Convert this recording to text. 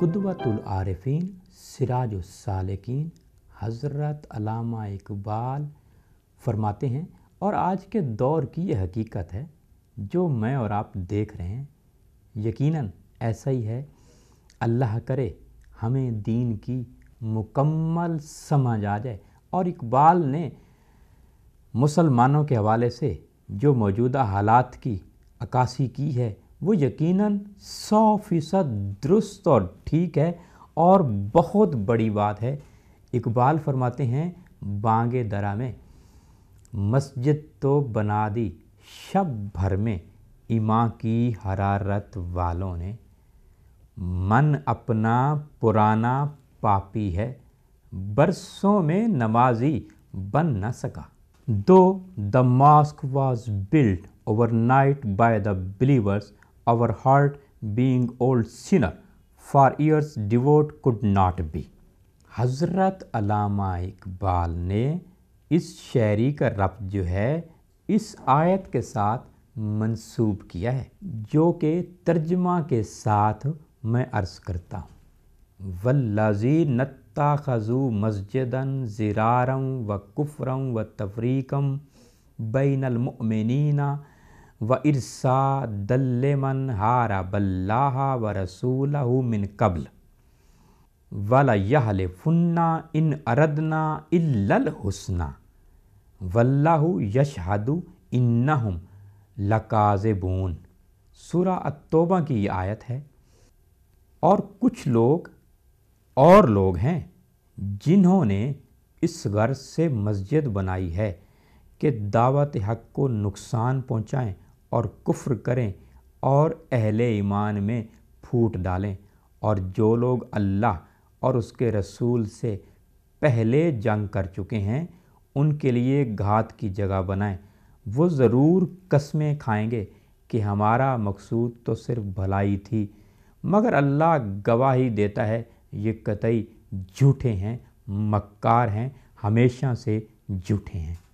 قدوت العارفین سراج السالکین حضرت علامہ اقبال فرماتے ہیں اور آج کے دور کی یہ حقیقت ہے جو میں اور آپ دیکھ رہے ہیں یقیناً ایسا ہی ہے اللہ کرے ہمیں دین کی مکمل سمجھ آ جائے اور اقبال نے مسلمانوں کے حوالے سے جو موجودہ حالات کی عکاسی کی ہے وہ یقیناً سو فیصد درست اور ٹھیک ہے اور بہت بڑی بات ہے اقبال فرماتے ہیں بانگ درا میں مسجد تو بنا دی شب بھر میں اماں کی حرارت والوں نے من اپنا پرانا پاپی ہے برسوں میں نمازی بن نہ سکا دو the mosque was built overnight by the believers our heart being old sinner for years devote could not be حضرت علامہ اقبال نے اس شعری کا ربط جو ہے اس آیت کے ساتھ منسوب کیا ہے جو کہ ترجمہ کے ساتھ میں عرض کرتا ہوں ولازی نتا خزو خضو مسجد زیرارم و کفرم و تفریقم بین المؤمنین و ارسا دل من ہارا بلّہ و رسول من قبل ولا یہل فنّا ان اردنا الل حسنہ و اللہ یشہدو انَََََََََََََ لکاز بون سورا اتوبہ کی یہ آیت ہے اور کچھ لوگ اور لوگ ہیں جنہوں نے اس غرض سے مسجد بنائی ہے کہ دعوت حق کو نقصان پہنچائیں اور کفر کریں اور اہل ایمان میں پھوٹ ڈالیں اور جو لوگ اللہ اور اس کے رسول سے پہلے جنگ کر چکے ہیں ان کے لیے گھات کی جگہ بنائیں وہ ضرور قسمیں کھائیں گے کہ ہمارا مقصود تو صرف بھلائی تھی مگر اللہ گواہی دیتا ہے یہ قطعی جھوٹے ہیں مکار ہیں ہمیشہ سے جھوٹے ہیں